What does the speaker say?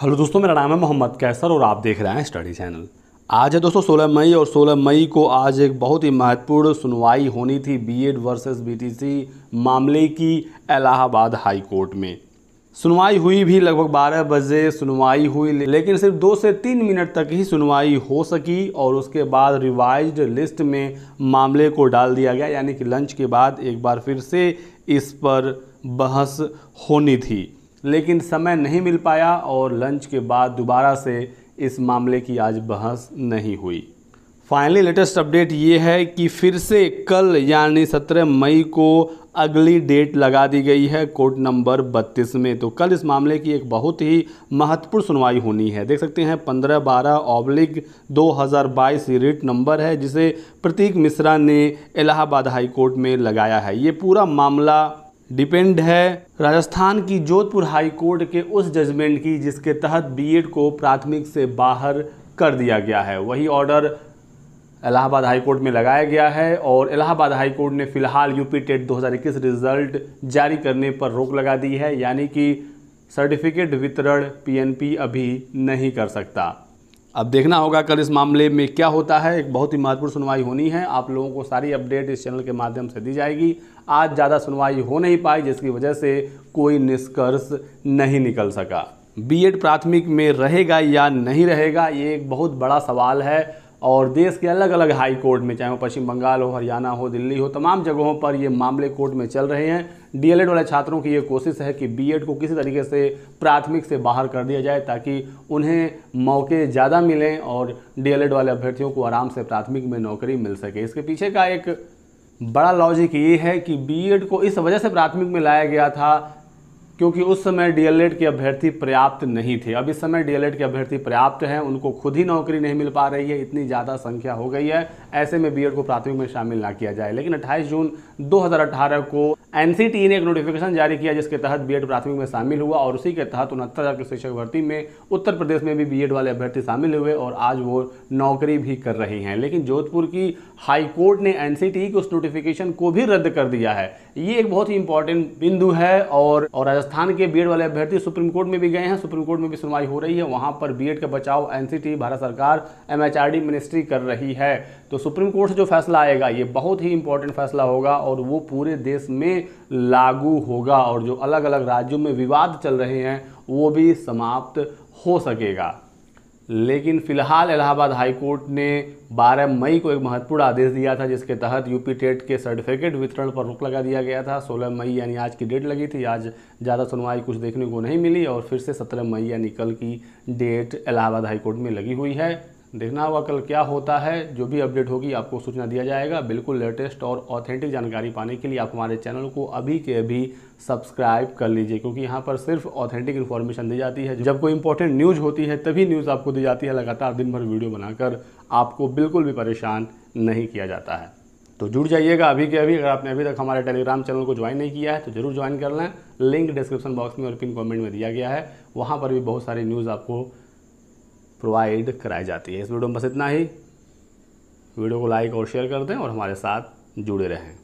hello दोस्तों मेरा नाम है मोहम्मद कैसर और आप देख रहे हैं स्टडी चैनल आज है दोस्तों 16 मई और 16 मई को आज एक बहुत ही महत्वपूर्ण सुनवाई होनी थी बीएड वर्सेस बीटीसी मामले की इलाहाबाद हाई कोर्ट में सुनवाई हुई भी लगभग 12 बजे सुनवाई हुई लेकिन सिर्फ दो से तीन मिनट तक ही सुनवाई हो सकी और उसके बाद रिवाइज लिस्ट में मामले को डाल दिया गया यानी कि लंच के बाद एक बार फिर से इस पर बहस होनी थी लेकिन समय नहीं मिल पाया और लंच के बाद दोबारा से इस मामले की आज बहस नहीं हुई फाइनली लेटेस्ट अपडेट ये है कि फिर से कल यानी 17 मई को अगली डेट लगा दी गई है कोर्ट नंबर 32 में तो कल इस मामले की एक बहुत ही महत्वपूर्ण सुनवाई होनी है देख सकते हैं 15 बारह ऑब्लिक 2022 रिट नंबर है जिसे प्रतीक मिश्रा ने इलाहाबाद हाई कोर्ट में लगाया है ये पूरा मामला डिपेंड है राजस्थान की जोधपुर हाई कोर्ट के उस जजमेंट की जिसके तहत बीएड को प्राथमिक से बाहर कर दिया गया है वही ऑर्डर इलाहाबाद हाई कोर्ट में लगाया गया है और इलाहाबाद हाई कोर्ट ने फिलहाल यूपी टेट 2021 रिजल्ट जारी करने पर रोक लगा दी है यानी कि सर्टिफिकेट वितरण पीएनपी अभी नहीं कर सकता अब देखना होगा कल इस मामले में क्या होता है एक बहुत ही महत्वपूर्ण सुनवाई होनी है आप लोगों को सारी अपडेट इस चैनल के माध्यम से दी जाएगी आज ज़्यादा सुनवाई हो नहीं पाई जिसकी वजह से कोई निष्कर्ष नहीं निकल सका बीएड प्राथमिक में रहेगा या नहीं रहेगा ये एक बहुत बड़ा सवाल है और देश के अलग अलग हाई कोर्ट में चाहे वो पश्चिम बंगाल हो हरियाणा हो दिल्ली हो तमाम जगहों पर ये मामले कोर्ट में चल रहे हैं डीएलएड वाले छात्रों की ये कोशिश है कि बीएड को किसी तरीके से प्राथमिक से बाहर कर दिया जाए ताकि उन्हें मौके ज़्यादा मिलें और डीएलएड वाले अभ्यर्थियों को आराम से प्राथमिक में नौकरी मिल सके इसके पीछे का एक बड़ा लॉजिक ये है कि बीएड को इस वजह से प्राथमिक में लाया गया था क्योंकि उस समय डीएलएड के अभ्यर्थी पर्याप्त नहीं थे अब इस समय डीएलएड के अभ्यर्थी पर्याप्त हैं उनको खुद ही नौकरी नहीं मिल पा रही है इतनी ज़्यादा संख्या हो गई है ऐसे में बीएड को प्राथमिक में शामिल ना किया जाए लेकिन 28 जून 2018 को एन ने एक नोटिफिकेशन जारी किया जिसके तहत बीएड प्राथमिक में शामिल हुआ और उसी के तहत उनहत्तर हज़ार की शिक्षक भर्ती में उत्तर प्रदेश में भी बीएड वाले अभ्यर्थी शामिल हुए और आज वो नौकरी भी कर रहे हैं लेकिन जोधपुर की हाई कोर्ट ने एन के उस नोटिफिकेशन को भी रद्द कर दिया है ये एक बहुत ही इंपॉर्टेंट बिंदु है और, और राजस्थान के बी वाले अभ्यर्थी सुप्रीम कोर्ट में भी गए हैं सुप्रीम कोर्ट में भी सुनवाई हो रही है वहाँ पर बी का बचाव एन भारत सरकार एम मिनिस्ट्री कर रही है तो सुप्रीम कोर्ट से जो फैसला आएगा ये बहुत ही इंपॉर्टेंट फैसला होगा और वो पूरे देश में लागू होगा और जो अलग अलग राज्यों में विवाद चल रहे हैं वो भी समाप्त हो सकेगा लेकिन फिलहाल इलाहाबाद हाईकोर्ट ने 12 मई को एक महत्वपूर्ण आदेश दिया था जिसके तहत यूपी टेट के सर्टिफिकेट वितरण पर रोक लगा दिया गया था 16 मई यानी आज की डेट लगी थी आज ज़्यादा सुनवाई कुछ देखने को नहीं मिली और फिर से 17 मई यानी कल की डेट इलाहाबाद हाईकोर्ट में लगी हुई है देखना होगा कल क्या होता है जो भी अपडेट होगी आपको सूचना दिया जाएगा बिल्कुल लेटेस्ट और ऑथेंटिक जानकारी पाने के लिए आप हमारे चैनल को अभी के अभी सब्सक्राइब कर लीजिए क्योंकि यहाँ पर सिर्फ ऑथेंटिक इन्फॉर्मेशन दी जाती है जब कोई इंपॉर्टेंट न्यूज़ होती है तभी न्यूज़ आपको दी जाती है लगातार दिन भर वीडियो बनाकर आपको बिल्कुल भी परेशान नहीं किया जाता है तो जुड़ जाइएगा अभी के अभी अगर आपने अभी तक हमारे टेलीग्राम चैनल को ज्वाइन नहीं किया है तो जरूर ज्वाइन कर लें लिंक डिस्क्रिप्शन बॉक्स में और पिन कमेंट में दिया गया है वहाँ पर भी बहुत सारी न्यूज़ आपको प्रोवाइड कराई जाती है इस वीडियो में बस इतना ही वीडियो को लाइक और शेयर कर दें और हमारे साथ जुड़े रहें